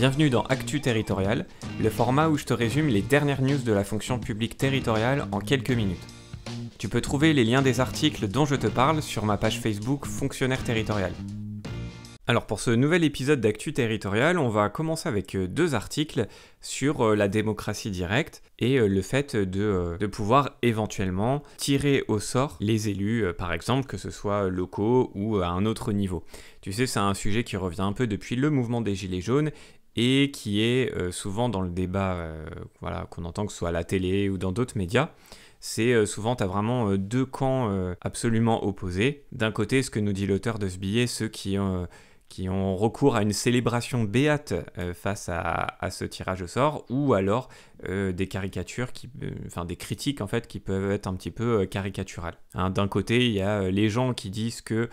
Bienvenue dans Actu Territorial, le format où je te résume les dernières news de la fonction publique territoriale en quelques minutes. Tu peux trouver les liens des articles dont je te parle sur ma page Facebook Fonctionnaire Territorial. Alors pour ce nouvel épisode d'Actu Territorial, on va commencer avec euh, deux articles sur euh, la démocratie directe et euh, le fait de, de, pouvoir éventuellement tirer au sort les élus, par exemple, que ce soit locaux ou à un autre niveau. Tu sais, c'est un sujet qui revient un peu depuis le mouvement des Gilets jaunes et qui est euh, souvent dans le débat euh, voilà, qu'on entend que ce soit à la télé ou dans d'autres médias. C'est euh, souvent, tu as vraiment deux camps absolument opposés. D'un côté, ce que nous dit l'auteur de ce billet, ceux qui ont, qui ont recours à une célébration béate face à, ce tirage au sort, ou alors des caricatures, enfin des critiques en fait, qui peuvent être un petit peu caricaturales. Hein. D'un côté, il y a les gens qui disent que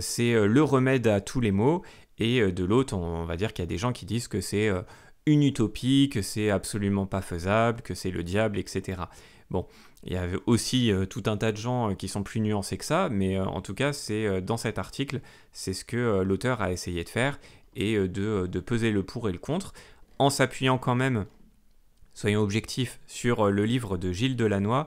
c'est le remède à tous les maux, et euh, de l'autre, on, va dire qu'il y a des gens qui disent que c'est euh, une utopie, que c'est absolument pas faisable, que c'est le diable, etc. Bon, il y a aussi euh, tout un tas de gens qui sont plus nuancés que ça, mais en tout cas, c'est dans cet article, c'est ce que l'auteur a essayé de faire et de, de, peser le pour et le contre, en s'appuyant quand même, soyons objectifs, sur le livre de Gilles Delannoy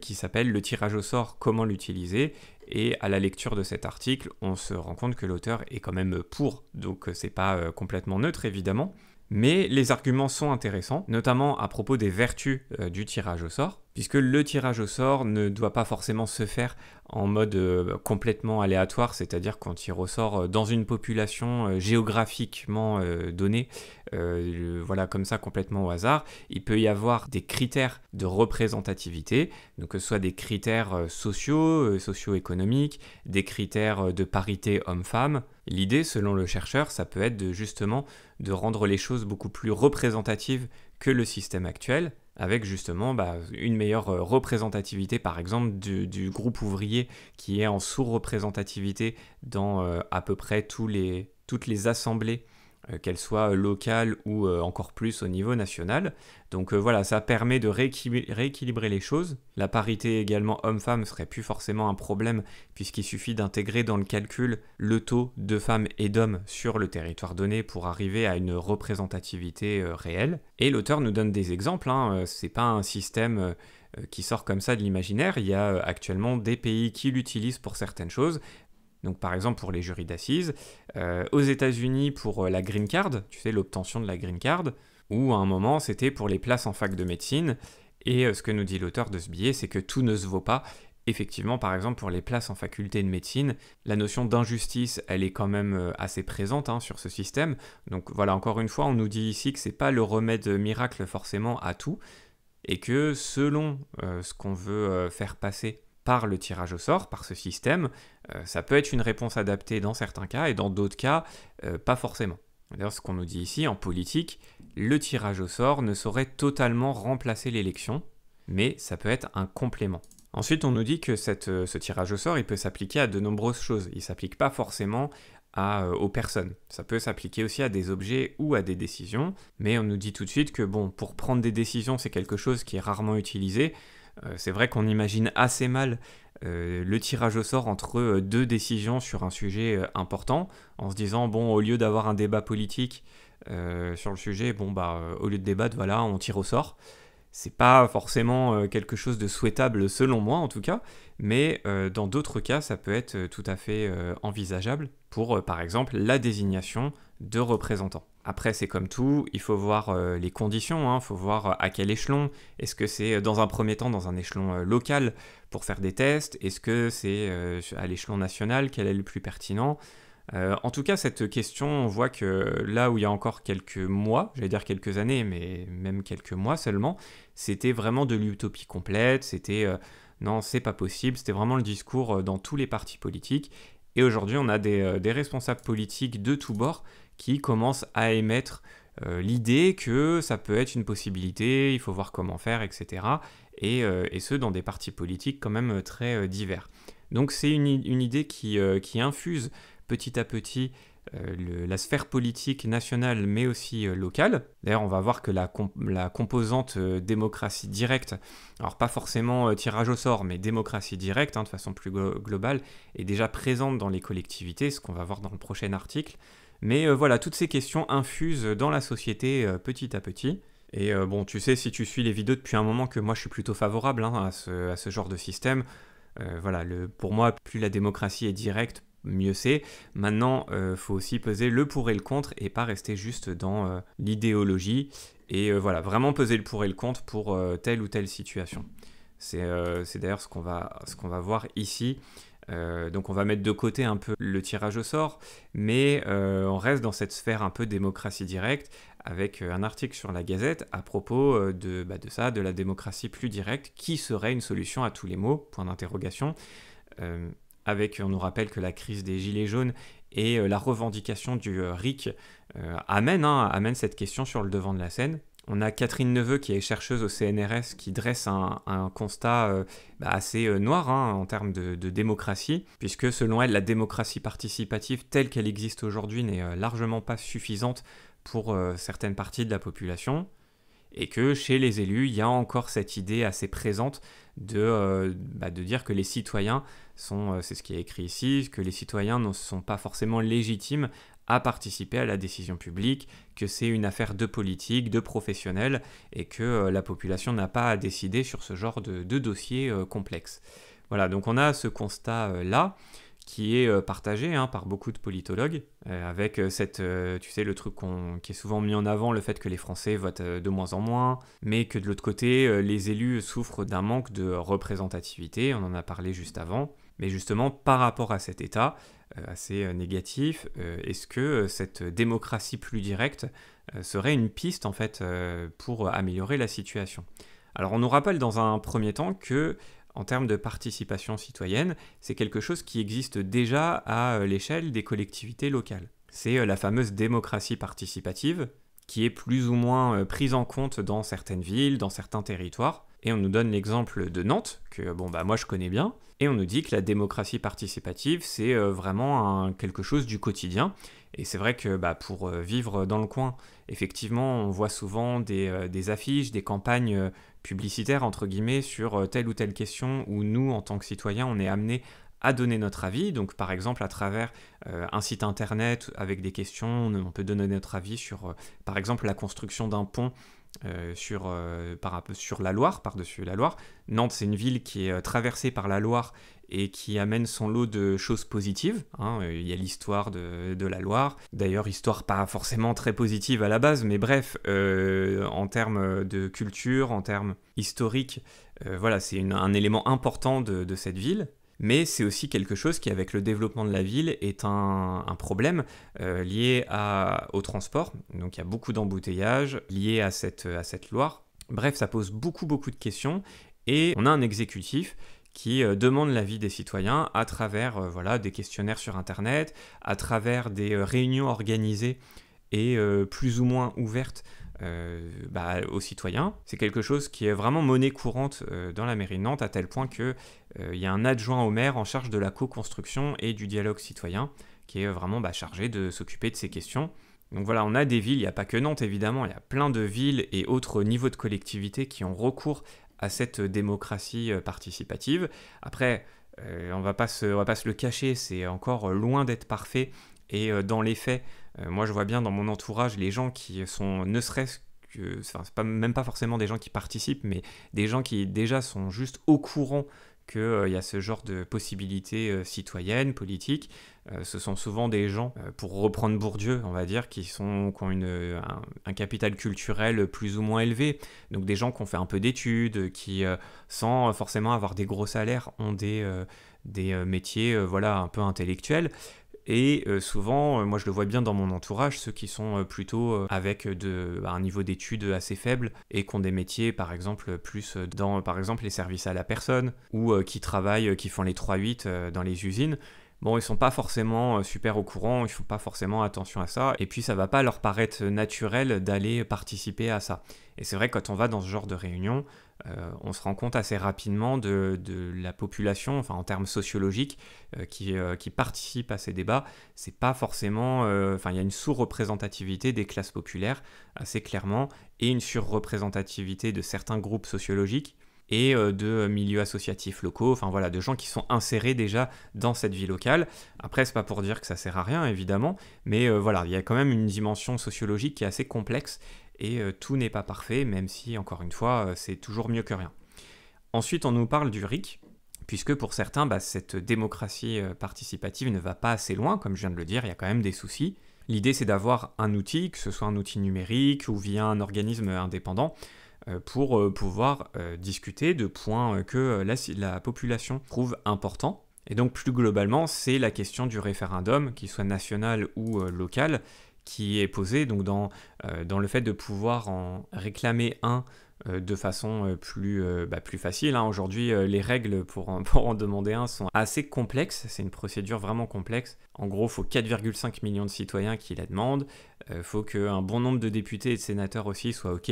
qui s'appelle Le tirage au sort, comment l'utiliser, et à la lecture de cet article, on se rend compte que l'auteur est quand même pour, donc euh, c'est pas euh, complètement neutre évidemment, mais les arguments sont intéressants, notamment à propos des vertus euh, du tirage au sort, puisque le tirage au sort ne doit pas forcément se faire en mode euh, complètement aléatoire, c'est-à-dire qu'on tire au sort euh, dans une population géographiquement donnée, voilà comme ça complètement au hasard. Il peut y avoir des critères de représentativité, donc que ce soit des critères sociaux, socio-économiques, des critères de parité homme-femme, L'idée, selon le chercheur, ça peut être de, justement de rendre les choses beaucoup plus représentatives que le système actuel, avec justement bah, une meilleure euh, représentativité, par exemple, du, groupe ouvrier qui est en sous-représentativité dans euh, à peu près toutes les assemblées euh, qu'elle soit locale ou euh, encore plus au niveau national. Donc euh, voilà, ça permet de rééquilibrer les choses. La parité également homme-femme serait plus forcément un problème puisqu'il suffit d'intégrer dans le calcul le taux de femmes et d'hommes sur le territoire donné pour arriver à une représentativité réelle. Et l'auteur nous donne des exemples, Ce hein, c'est pas un système qui sort comme ça de l'imaginaire. Il y a actuellement des pays qui l'utilisent pour certaines choses, donc par exemple pour les jurys d'assises, euh, aux États-Unis pour euh, la green card, tu sais l'obtention de la green card, ou à un moment c'était pour les places en fac de médecine. Et euh, ce que nous dit l'auteur de ce billet, c'est que tout ne se vaut pas. Effectivement, par exemple, pour les places en faculté de médecine, la notion d'injustice, elle est quand même assez présente hein, sur ce système. Donc voilà, encore une fois, on nous dit ici que c'est pas le remède miracle forcément à tout, et que selon ce qu'on veut faire passer par le tirage au sort, par ce système, euh, ça peut être une réponse adaptée dans certains cas et dans d'autres cas, euh, pas forcément. D'ailleurs, ce qu'on nous dit ici, en politique, le tirage au sort ne saurait totalement remplacer l'élection, mais ça peut être un complément. Ensuite, on nous dit que euh, ce tirage au sort, il peut s'appliquer à de nombreuses choses. Il ne s'applique pas forcément aux personnes. Ça peut s'appliquer aussi à des objets ou à des décisions, mais on nous dit tout de suite que, bon, pour prendre des décisions, c'est quelque chose qui est rarement utilisé, euh, c'est vrai qu'on imagine assez mal euh, le tirage au sort entre euh, deux décisions sur un sujet important, en se disant, bon, au lieu d'avoir un débat politique sur le sujet, bon, bah, au lieu de débattre, voilà, on tire au sort. C'est pas forcément quelque chose de souhaitable, selon moi en tout cas, mais dans d'autres cas, ça peut être tout à fait envisageable pour, par exemple, la désignation de représentants. Après, c'est comme tout, il faut voir euh, les conditions, il hein. faut voir euh, à quel échelon. Est-ce que c'est euh, dans un premier temps dans un échelon local pour faire des tests Est-ce que c'est à l'échelon national Quel est le plus pertinent En tout cas, cette question, on voit que là où il y a encore quelques mois, j'allais dire quelques années, mais même quelques mois seulement, c'était vraiment de l'utopie complète, c'était non, c'est pas possible, c'était vraiment le discours dans tous les partis politiques. Et aujourd'hui, on a des, des responsables politiques de tous bords qui commencent à émettre euh, l'idée que ça peut être une possibilité, il faut voir comment faire, etc. Et, euh, et ce, dans des partis politiques quand même euh, très divers. Donc c'est une, une, idée qui, qui, infuse petit à petit la sphère politique nationale mais aussi locale. D'ailleurs on va voir que la, la composante démocratie directe, alors pas forcément tirage au sort mais démocratie directe hein, de façon plus globale, est déjà présente dans les collectivités, ce qu'on va voir dans le prochain article. Mais euh, voilà, toutes ces questions infusent dans la société euh, petit à petit. Et euh, bon, tu sais, si tu suis les vidéos depuis un moment que moi je suis plutôt favorable hein, à, ce, genre de système, voilà, pour moi, plus la démocratie est directe, mieux c'est. Maintenant, il faut aussi peser le pour et le contre et pas rester juste dans l'idéologie. Et voilà, vraiment peser le pour et le contre pour telle ou telle situation. C'est d'ailleurs ce qu'on va, va, voir ici. Euh, donc on va mettre de côté un peu le tirage au sort, mais euh, on reste dans cette sphère un peu démocratie directe avec euh, un article sur la Gazette à propos de, bah, de ça, de la démocratie plus directe, qui serait une solution à tous les maux, point d'interrogation. avec, on nous rappelle que la crise des Gilets jaunes et la revendication du RIC amènent hein, amène cette question sur le devant de la scène, on a Catherine Neveu, qui est chercheuse au CNRS, qui dresse un, constat euh, bah, assez euh, noir hein, en termes de, démocratie, puisque selon elle, la démocratie participative telle qu'elle existe aujourd'hui n'est euh, largement pas suffisante pour certaines parties de la population, et que chez les élus, il y a encore cette idée assez présente de, bah, de dire que les citoyens sont, c'est ce qui est écrit ici, que les citoyens ne sont pas forcément légitimes à participer à la décision publique, que c'est une affaire de politique, de professionnel, et que euh, la population n'a pas à décider sur ce genre de, dossier euh, complexe. Voilà, donc on a ce constat-là euh, qui est partagé hein, par beaucoup de politologues, avec cette, tu sais, le truc qui est souvent mis en avant, le fait que les Français votent de moins en moins, mais que de l'autre côté, les élus souffrent d'un manque de représentativité, on en a parlé juste avant. Mais justement, par rapport à cet état, euh, assez euh, négatif. Euh, est-ce que cette démocratie plus directe serait une piste en fait pour améliorer la situation Alors on nous rappelle dans un premier temps que en termes de participation citoyenne, c'est quelque chose qui existe déjà à l'échelle des collectivités locales. C'est la fameuse démocratie participative qui est plus ou moins prise en compte dans certaines villes, dans certains territoires. Et on nous donne l'exemple de Nantes, que bon bah moi je connais bien, et on nous dit que la démocratie participative, c'est euh, vraiment quelque chose du quotidien. Et c'est vrai que bah, pour euh, vivre dans le coin, effectivement, on voit souvent des, euh, affiches, des campagnes publicitaires, entre guillemets, sur telle ou telle question où nous, en tant que citoyens, on est amené à donner notre avis. Donc, par exemple, à travers un site internet avec des questions, on peut donner notre avis sur, par exemple, la construction d'un pont euh, sur, euh, sur la Loire, par-dessus la Loire. Nantes, c'est une ville qui est euh, traversée par la Loire et qui amène son lot de choses positives. Hein. Il y a l'histoire de, la Loire, d'ailleurs histoire pas forcément très positive à la base, mais bref, en termes de culture, en termes historiques, voilà, c'est un élément important de cette ville mais c'est aussi quelque chose qui, avec le développement de la ville, est un, problème euh, lié au transport. Donc il y a beaucoup d'embouteillages liés à cette, Loire. Bref, ça pose beaucoup, beaucoup de questions. Et on a un exécutif qui euh, demande l'avis des citoyens à travers euh, des questionnaires sur Internet, à travers des réunions organisées et plus ou moins ouvertes euh, bah, aux citoyens. C'est quelque chose qui est vraiment monnaie courante euh, dans la mairie de Nantes, à tel point qu'il euh, y a un adjoint au maire en charge de la co-construction et du dialogue citoyen, qui est vraiment bah, chargé de s'occuper de ces questions. Donc voilà, on a des villes, il n'y a pas que Nantes évidemment, il y a plein de villes et autres niveaux de collectivités qui ont recours à cette démocratie participative. Après, on ne va, pas se le cacher, c'est encore loin d'être parfait et dans les faits, euh, moi, je vois bien dans mon entourage les gens qui sont ne serait-ce que, enfin, pas, même pas forcément des gens qui participent, mais des gens qui déjà sont juste au courant qu'il il euh, y a ce genre de possibilités euh, citoyennes, politiques. ce sont souvent des gens, pour reprendre Bourdieu, on va dire, qui, sont, qui ont un, capital culturel plus ou moins élevé. Donc des gens qui ont fait un peu d'études, qui, sans forcément avoir des gros salaires, ont des, des métiers voilà, un peu intellectuels. Et euh, souvent, euh, moi je le vois bien dans mon entourage, ceux qui sont euh, plutôt avec bah, un niveau d'études assez faible et qui ont des métiers par exemple plus dans par exemple les services à la personne ou qui travaillent, qui font les 3-8 dans les usines, bon, ils sont pas forcément euh, super au courant, ils font pas forcément attention à ça, et puis ça va pas leur paraître naturel d'aller participer à ça. Et c'est vrai quand on va dans ce genre de réunion, euh, on se rend compte assez rapidement de, la population, enfin en termes sociologiques, euh, qui, participe à ces débats. C'est pas forcément, enfin il y a une sous-représentativité des classes populaires assez clairement et une sur-représentativité de certains groupes sociologiques et euh, de euh, milieux associatifs locaux, enfin voilà, de gens qui sont insérés déjà dans cette vie locale. Après, c'est pas pour dire que ça sert à rien, évidemment, mais euh, voilà, il y a quand même une dimension sociologique qui est assez complexe et tout n'est pas parfait, même si, encore une fois, c'est toujours mieux que rien. Ensuite, on nous parle du RIC, puisque pour certains, bah, cette démocratie participative ne va pas assez loin, comme je viens de le dire, il y a quand même des soucis. L'idée, c'est d'avoir un outil, que ce soit un outil numérique ou via un organisme indépendant, euh, pour euh, pouvoir euh, discuter de points que la, population trouve importants. Et donc plus globalement, c'est la question du référendum, qu'il soit national ou local, qui est posée donc dans, dans le fait de pouvoir en réclamer un euh, de façon euh, euh, bah, plus, facile. Hein. Aujourd'hui, les règles pour en, demander un sont assez complexes. C'est une procédure vraiment complexe. En gros, il faut 4,5 millions de citoyens qui la demandent. Il faut qu'un bon nombre de députés et de sénateurs aussi soient OK.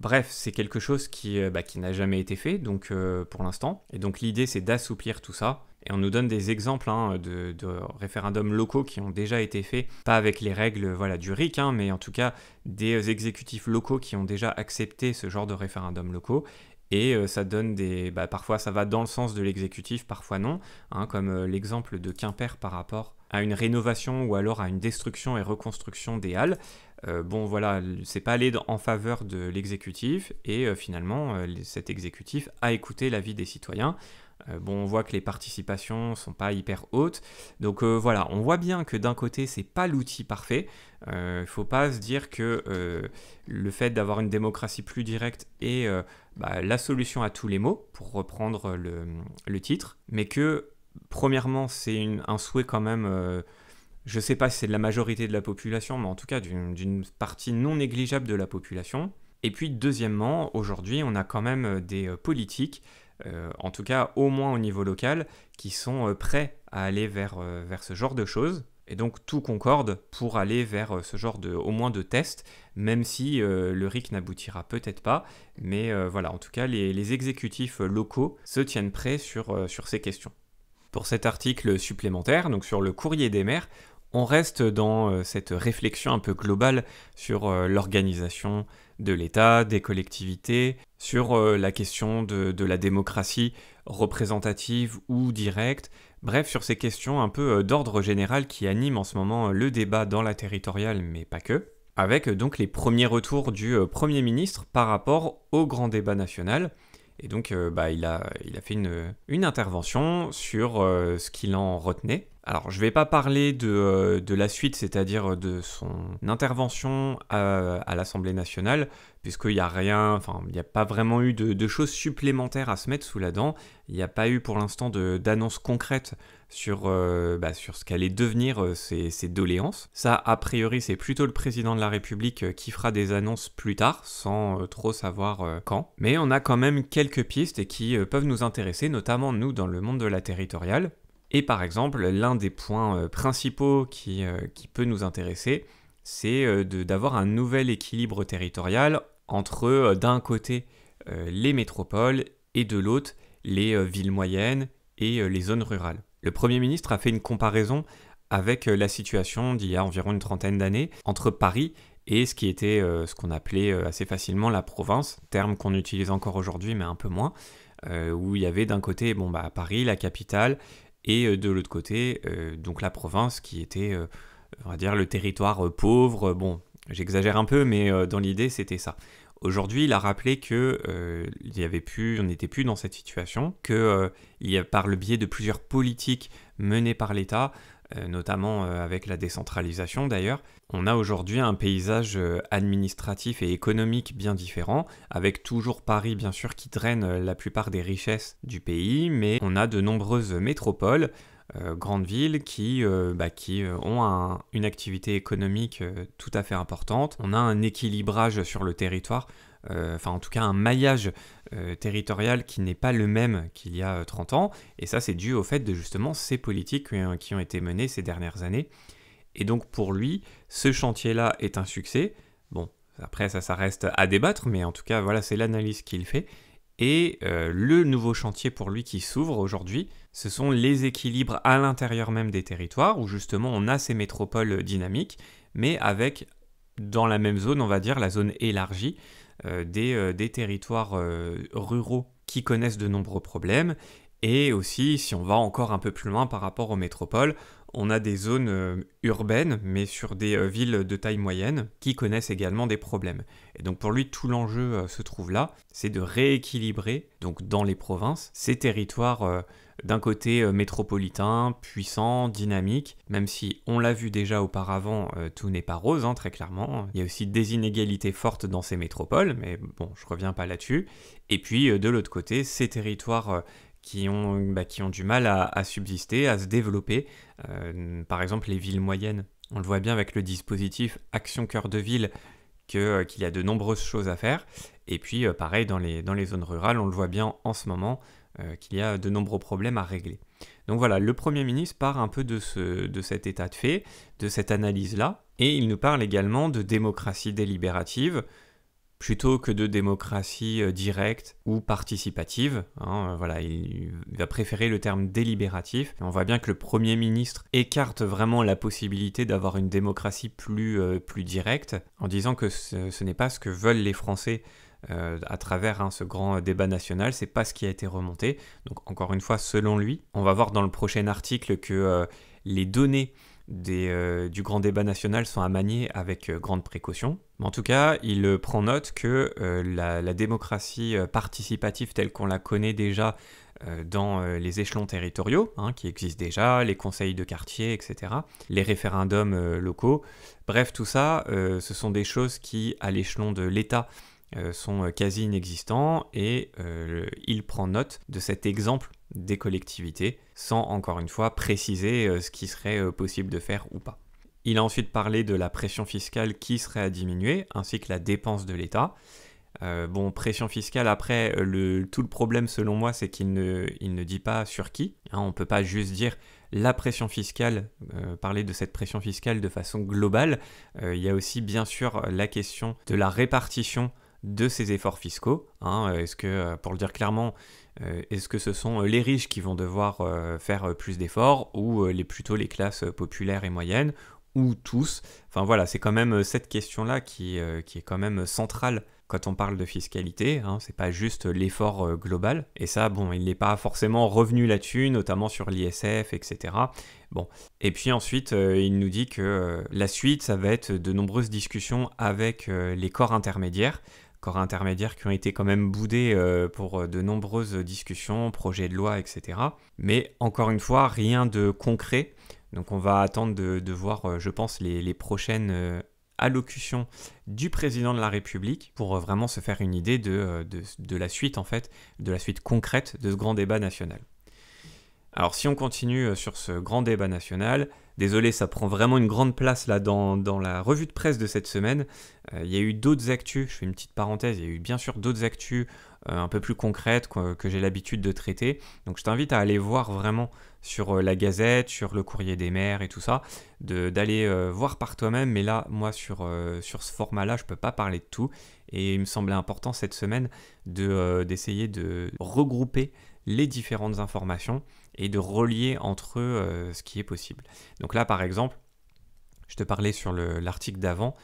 Bref, c'est quelque chose qui, bah, n'a jamais été fait donc, pour l'instant. Et donc l'idée, c'est d'assouplir tout ça et on nous donne des exemples hein, de, référendums locaux qui ont déjà été faits, pas avec les règles voilà, du RIC, hein, mais en tout cas des exécutifs locaux qui ont déjà accepté ce genre de référendums locaux. Et euh, ça donne des. Bah, parfois ça va dans le sens de l'exécutif, parfois non, hein, comme euh, l'exemple de Quimper par rapport à une rénovation ou alors à une destruction et reconstruction des halles. Euh, bon voilà, c'est pas allé en faveur de l'exécutif et finalement cet exécutif a écouté l'avis des citoyens euh, bon, on voit que les participations sont pas hyper hautes. Donc euh, voilà, on voit bien que d'un côté, c'est pas l'outil parfait. Il euh, faut pas se dire que le fait d'avoir une démocratie plus directe est bah, la solution à tous les maux, pour reprendre le, titre, mais que premièrement, c'est un souhait quand même. je sais pas si c'est de la majorité de la population, mais en tout cas d'une partie non négligeable de la population. Et puis deuxièmement, aujourd'hui, on a quand même des politiques euh, en tout cas au moins au niveau local, qui sont euh, prêts à aller euh, vers, ce genre de choses. Et donc tout concorde pour aller vers ce genre de, au moins de tests, même si le RIC n'aboutira peut-être pas. Mais voilà, en tout cas, les, exécutifs locaux se tiennent prêts sur, sur ces questions. Pour cet article supplémentaire, donc sur le courrier des maires, on reste dans cette réflexion un peu globale sur l'organisation, de l'État, des collectivités, sur euh, la question de, la démocratie représentative ou directe, bref, sur ces questions un peu euh, d'ordre général qui animent en ce moment euh, le débat dans la territoriale, mais pas que, avec donc les premiers retours du Premier ministre par rapport au grand débat national. Et donc, bah, il, a, il a fait une, une intervention sur ce qu'il en retenait. Alors, je ne vais pas parler de, euh, la suite, c'est-à-dire euh, de son intervention à, l'Assemblée nationale, puisqu'il n'y a rien, enfin, il n'y a pas vraiment eu de, choses supplémentaires à se mettre sous la dent. Il n'y a pas eu pour l'instant d'annonces concrètes sur, euh, bah, sur ce qu'allaient devenir ces, ces, doléances. Ça, a priori, c'est plutôt le président de la République qui fera des annonces plus tard, sans trop savoir quand. Mais on a quand même quelques pistes qui peuvent nous intéresser, notamment nous dans le monde de la territoriale, et par exemple, l'un des points euh, principaux qui, euh, qui peut nous intéresser, c'est euh, d'avoir un nouvel équilibre territorial entre d'un côté les métropoles et de l'autre les villes moyennes et les zones rurales. Le Premier ministre a fait une comparaison avec la situation d'il y a environ une trentaine d'années entre Paris et ce qui était ce qu'on appelait assez facilement la province, terme qu'on utilise encore aujourd'hui mais un peu moins, où il y avait d'un côté bon, bah, Paris, la capitale, et euh, de l'autre côté, euh, donc la province qui était, euh, on va dire, le territoire pauvre. Bon, j'exagère un peu, mais dans l'idée, c'était ça. Aujourd'hui, il a rappelé que avait plus, on n'était plus dans cette situation, que par le biais de plusieurs politiques menées par l'État, euh, notamment euh, avec la décentralisation d'ailleurs, on a aujourd'hui un paysage euh, administratif et économique bien différent, avec toujours Paris bien sûr qui draine la plupart des richesses du pays, mais on a de nombreuses métropoles, grandes villes qui, bah, qui ont une activité économique tout à fait importante. On a un équilibrage sur le territoire euh, enfin en tout cas un maillage euh, territorial qui n'est pas le même qu'il y a 30 euh, ans. Et ça, c'est dû au fait de justement ces politiques qui ont été menées ces dernières années. Et donc pour lui, ce chantier-là est un succès. Bon, après ça, ça reste à débattre, mais en tout cas, voilà, c'est l'analyse qu'il fait. Et le nouveau chantier pour lui qui s'ouvre aujourd'hui, ce sont les équilibres à l'intérieur même des territoires, où justement on a ces métropoles dynamiques, mais avec dans la même zone, on va dire, la zone élargie, euh, euh, des, territoires euh, ruraux qui connaissent de nombreux problèmes. Et aussi, si on va encore un peu plus loin par rapport aux métropoles, on a des zones euh, urbaines, mais sur des euh, villes de taille moyenne, qui connaissent également des problèmes. Et donc pour lui, tout l'enjeu euh, se trouve là, c'est de rééquilibrer, donc dans les provinces, ces territoires d'un côté métropolitain, puissant, dynamique, même si on l'a vu déjà auparavant, tout n'est pas rose, hein, très clairement. Il y a aussi des inégalités fortes dans ces métropoles, mais bon, je reviens pas là-dessus. Et puis de l'autre côté, ces territoires bah, qui ont, du mal à, subsister, à se développer. Euh, par exemple, les villes moyennes. On le voit bien avec le dispositif Action Cœur de Ville euh, qu'il y a de nombreuses choses à faire. Et puis, euh, pareil, dans les, zones rurales, on le voit bien en ce moment qu'il y a de nombreux problèmes à régler. Donc voilà, le Premier ministre part un peu de cet état de fait, de cette analyse-là, et il nous parle également de démocratie délibérative, plutôt que de démocratie euh, directe ou participative. Hein, euh, voilà, il va préférer le terme délibératif. On voit bien que le Premier ministre écarte vraiment la possibilité d'avoir une démocratie plus, euh, plus directe en disant que ce, n'est pas ce que veulent les Français à travers hein, ce grand débat national, c'est pas ce qui a été remonté. Donc encore une fois, selon lui, on va voir dans le prochain article que les données euh, du grand débat national sont à manier avec euh, grande précaution. en tout cas, il euh, prend note que la, démocratie participative telle qu'on la connaît déjà dans les échelons territoriaux, hein, qui existent déjà, les conseils de quartier, etc., les référendums locaux, bref, tout ça, ce sont des choses qui, à l'échelon de l'État, sont quasi inexistants et il prend note de cet exemple des collectivités, sans encore une fois préciser euh, ce qui serait euh, possible de faire ou pas. Il a ensuite parlé de la pression fiscale qui serait à diminuer, ainsi que la dépense de l'État. Euh, bon, pression fiscale, après, le, tout le problème selon moi, c'est qu'il ne, il ne dit pas sur qui. Hein. on ne peut pas juste dire la pression fiscale, parler de cette pression fiscale de façon globale. il y a aussi bien sûr la question de la répartition de ces efforts fiscaux. Hein. Est-ce que, pour le dire clairement, euh, est-ce que ce sont euh, les riches qui vont devoir euh, faire plus d'efforts ou les, plutôt les classes populaires et moyennes ou tous Enfin voilà, c'est quand même cette question-là qui, est quand même centrale quand on parle de fiscalité, hein. Ce n'est pas juste l'effort global. Et ça, bon, il n'est pas forcément revenu là-dessus, notamment sur l'ISF, etc. Bon. Et puis ensuite, il nous dit que la suite, ça va être de nombreuses discussions avec les corps intermédiaires intermédiaires qui ont été quand même boudés euh, pour euh, de nombreuses discussions, projets de loi, etc. Mais encore une fois, rien de concret. Donc on va attendre de, voir, euh, je pense, les, prochaines allocutions du président de la République pour vraiment se faire une idée de, la suite en fait, de la suite concrète de ce grand débat national. Alors si on continue euh, sur ce grand débat national, désolé, ça prend vraiment une grande place là dans, la revue de presse de cette semaine. Euh, il y a eu d'autres actus, je fais une petite parenthèse, il y a eu bien sûr d'autres actus euh, un peu plus concrètes que j'ai l'habitude de traiter. Donc je t'invite à aller voir vraiment sur la Gazette, sur le Courrier des maires et tout ça, d'aller voir par toi-même. Mais là, moi sur, ce format-là, je ne peux pas parler de tout. Et il me semblait important cette semaine d'essayer de regrouper les différentes informations et de relier entre eux euh, ce qui est possible. Donc là, par exemple, je te parlais sur l'article d'avant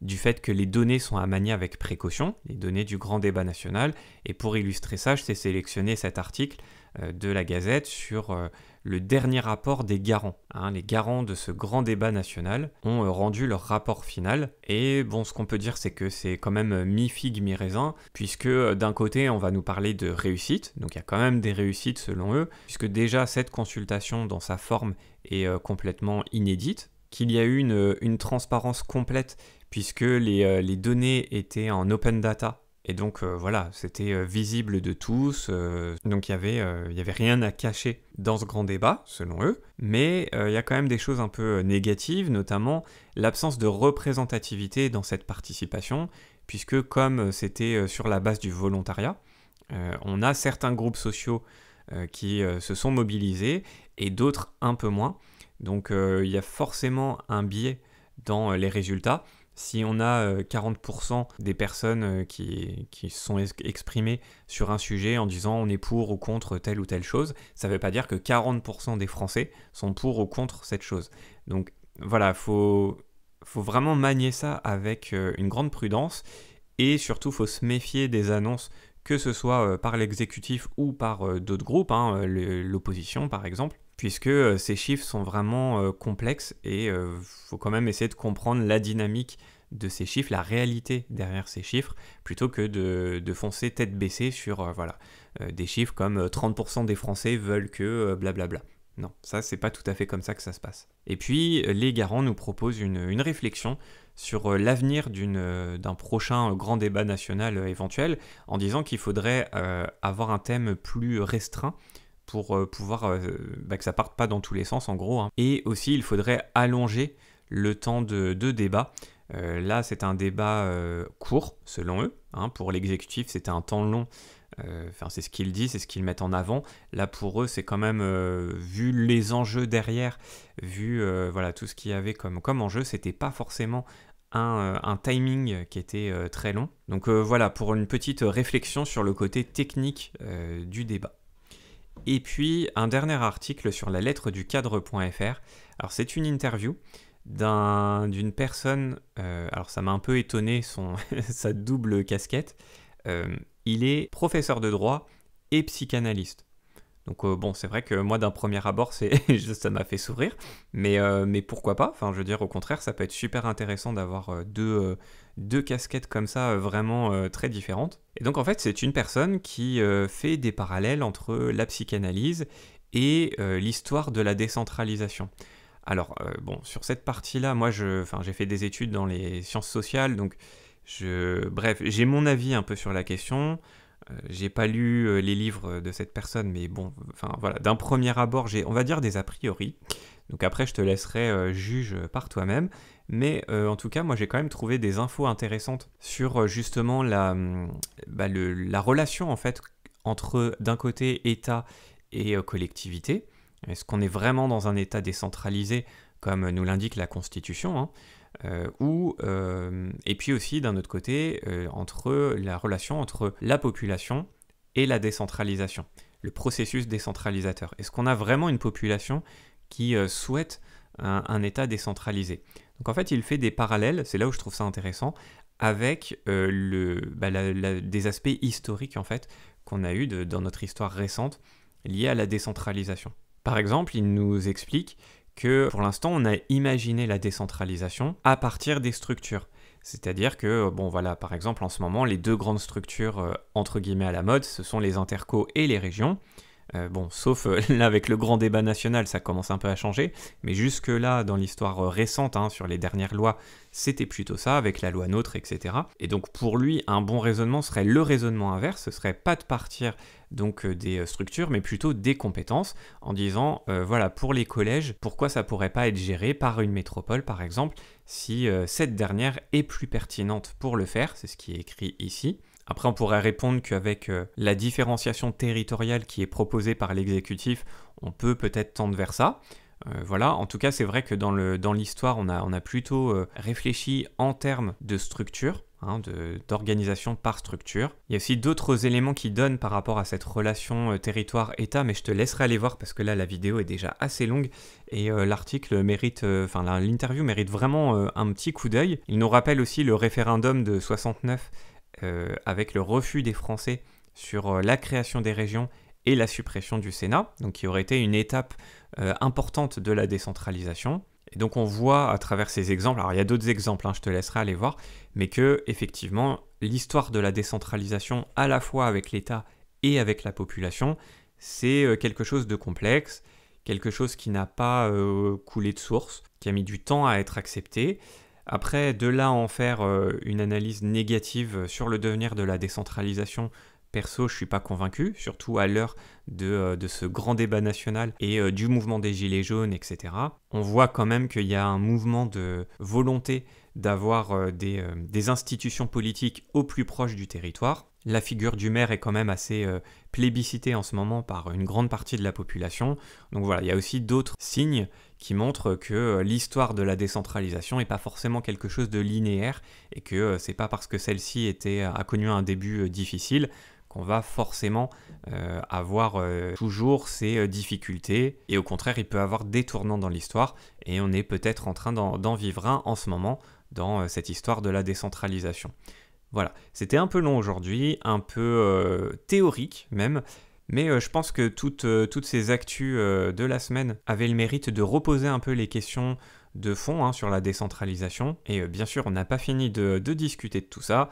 du fait que les données sont à manier avec précaution, les données du grand débat national. Et pour illustrer ça, je t'ai sélectionné cet article euh, de la Gazette sur euh, le dernier rapport des garants. Hein. les garants de ce grand débat national ont euh, rendu leur rapport final. Et bon, ce qu'on peut dire, c'est que c'est quand même euh, mi-figue, mi-raisin, puisque euh, d'un côté, on va nous parler de réussite, donc il y a quand même des réussites selon eux, puisque déjà cette consultation dans sa forme est complètement inédite, qu'il y a eu une, transparence complète puisque les, données étaient en open data et donc euh, voilà, c'était euh, visible de tous, euh, donc il n'y avait, avait rien à cacher dans ce grand débat, selon eux, mais il y a quand même des choses un peu négatives, notamment l'absence de représentativité dans cette participation, puisque comme c'était sur la base du volontariat, on a certains groupes sociaux qui se sont mobilisés et d'autres un peu moins, donc il y a forcément un biais dans les résultats, si on a 40% euh, des personnes euh, qui, qui sont exprimées sur un sujet en disant on est pour ou contre telle ou telle chose, ça ne veut pas dire que 40% des Français sont pour ou contre cette chose. Donc voilà, faut, faut vraiment manier ça avec euh, une grande prudence et surtout faut se méfier des annonces que ce soit par l'exécutif ou par d'autres groupes, hein, l'opposition par exemple, puisque euh, ces chiffres sont vraiment euh, complexes et il euh, faut quand même essayer de comprendre la dynamique de ces chiffres, la réalité derrière ces chiffres, plutôt que de, foncer tête baissée sur voilà, des chiffres comme 30% des Français veulent que blablabla. Non, ça c'est pas tout à fait comme ça que ça se passe. Et puis les garants nous proposent une réflexion sur l'avenir d'un prochain grand débat national éventuel, en disant qu'il faudrait avoir un thème plus restreint pour euh, pouvoir euh, bah, que ça parte pas dans tous les sens en gros. Hein. Et aussi, il faudrait allonger le temps de, débat. Euh, là, c'est un débat court, selon eux. Hein. Pour l'exécutif, c'était un temps long. Enfin, c'est ce qu'ils disent, c'est ce qu'ils mettent en avant. Là, pour eux, c'est quand même, vu les enjeux derrière, vu voilà, tout ce qu'il y avait comme, comme enjeu, c'était pas forcément un, timing qui était très long. Donc voilà, pour une petite réflexion sur le côté technique du débat. Et puis un dernier article sur la lettre du cadre.fr. Alors c'est une interview d'une personne, euh, alors ça m'a un peu étonné sa double casquette, euh, il est professeur de droit et psychanalyste. Donc euh, bon, c'est vrai que moi d'un premier abord, ça m'a fait sourire, mais, mais pourquoi pas Enfin, je veux dire, au contraire, ça peut être super intéressant d'avoir deux, deux casquettes comme ça euh, vraiment euh, très différentes. Et donc en fait c'est une personne qui euh, fait des parallèles entre la psychanalyse et l'histoire de la décentralisation. Alors bon sur cette partie-là, moi j'ai fait des études dans les sciences sociales, donc je, bref j'ai mon avis un peu sur la question. J'ai pas lu les livres de cette personne, mais bon, enfin voilà, d'un premier abord, j'ai, on va dire, des a priori. Donc après, je te laisserai euh, juge par toi-même. Mais euh, en tout cas, moi j'ai quand même trouvé des infos intéressantes sur euh, justement mm, bah, la, relation en fait entre d'un côté État et collectivité. Est-ce qu'on est vraiment dans un État décentralisé comme nous l'indique la Constitution hein, et puis aussi d'un autre côté entre la relation entre la population et la décentralisation, le processus décentralisateur. Est-ce qu'on a vraiment une population qui euh, souhaitent un, État décentralisé. Donc en fait, il fait des parallèles, c'est là où je trouve ça intéressant, avec euh, le, bah, des aspects historiques en fait qu'on a eu dans notre histoire récente liés à la décentralisation. Par exemple, il nous explique que pour l'instant, on a imaginé la décentralisation à partir des structures. C'est-à-dire que, bon voilà, par exemple, en ce moment, les deux grandes structures euh, entre guillemets à la mode, ce sont les intercos et les régions. Euh, bon, sauf euh, là avec le grand débat national, ça commence un peu à changer, mais jusque-là, dans l'histoire euh, récente, hein, sur les dernières lois, c'était plutôt ça, avec la loi NOTRe, etc. Et donc pour lui, un bon raisonnement serait le raisonnement inverse, ce serait pas de partir donc des structures, mais plutôt des compétences, en disant, voilà, pour les collèges, pourquoi ça pourrait pas être géré par une métropole, par exemple, si cette dernière est plus pertinente pour le faire, c'est ce qui est écrit ici, après, on pourrait répondre qu'avec euh, la différenciation territoriale qui est proposée par l'exécutif, on peut peut-être tendre vers ça. Euh, voilà, en tout cas, c'est vrai que dans, le, dans l'histoire, on a, on a plutôt euh, réfléchi en termes de structure, hein, de, d'organisation par structure. Il y a aussi d'autres éléments qui donnent par rapport à cette relation territoire-État, mais je te laisserai aller voir parce que là, la vidéo est déjà assez longue et l'article mérite, enfin, l'interview mérite vraiment un petit coup d'œil. Il nous rappelle aussi le référendum de 69 euh, avec le refus des Français sur euh, la création des régions et la suppression du Sénat, donc qui aurait été une étape euh, importante de la décentralisation. Et donc on voit à travers ces exemples, alors il y a d'autres exemples, hein, je te laisserai aller voir, mais que effectivement l'histoire de la décentralisation à la fois avec l'État et avec la population, c'est quelque chose de complexe, quelque chose qui n'a pas coulé de source, qui a mis du temps à être accepté, après, de là à en faire euh, une analyse négative sur le devenir de la décentralisation, perso, je suis pas convaincu, surtout à l'heure de, euh, ce grand débat national et euh, du mouvement des Gilets jaunes, etc. On voit quand même qu'il y a un mouvement de volonté d'avoir des institutions politiques au plus proche du territoire. La figure du maire est quand même assez euh, plébiscitée en ce moment par une grande partie de la population. Donc voilà, il y a aussi d'autres signes qui montrent que euh, l'histoire de la décentralisation n'est pas forcément quelque chose de linéaire et que euh, c'est pas parce que celle-ci était, a connu un début difficile qu'on va forcément avoir toujours ces difficultés et au contraire il peut avoir des tournants dans l'histoire et on est peut-être en train d'en vivre un en ce moment dans cette histoire de la décentralisation. Voilà, c'était un peu long aujourd'hui, un peu euh, théorique même, mais euh, je pense que toutes, euh, ces actus de la semaine avaient le mérite de reposer un peu les questions de fond hein, sur la décentralisation. Et bien sûr, on n'a pas fini de, discuter de tout ça,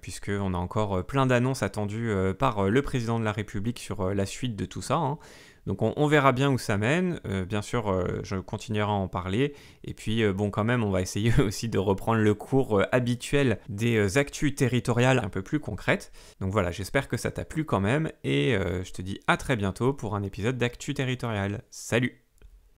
puisqu'on a encore plein d'annonces attendues par le président de la République sur la suite de tout ça. Hein. Donc on, verra bien où ça mène. Euh, bien sûr, euh, je continuerai à en parler. Et puis, euh, bon, quand même, on va essayer aussi de reprendre le cours habituel des actus territoriales un peu plus concrètes. Donc voilà, j'espère que ça t'a plu quand même. Et je te dis à très bientôt pour un épisode d'actu territorial. Salut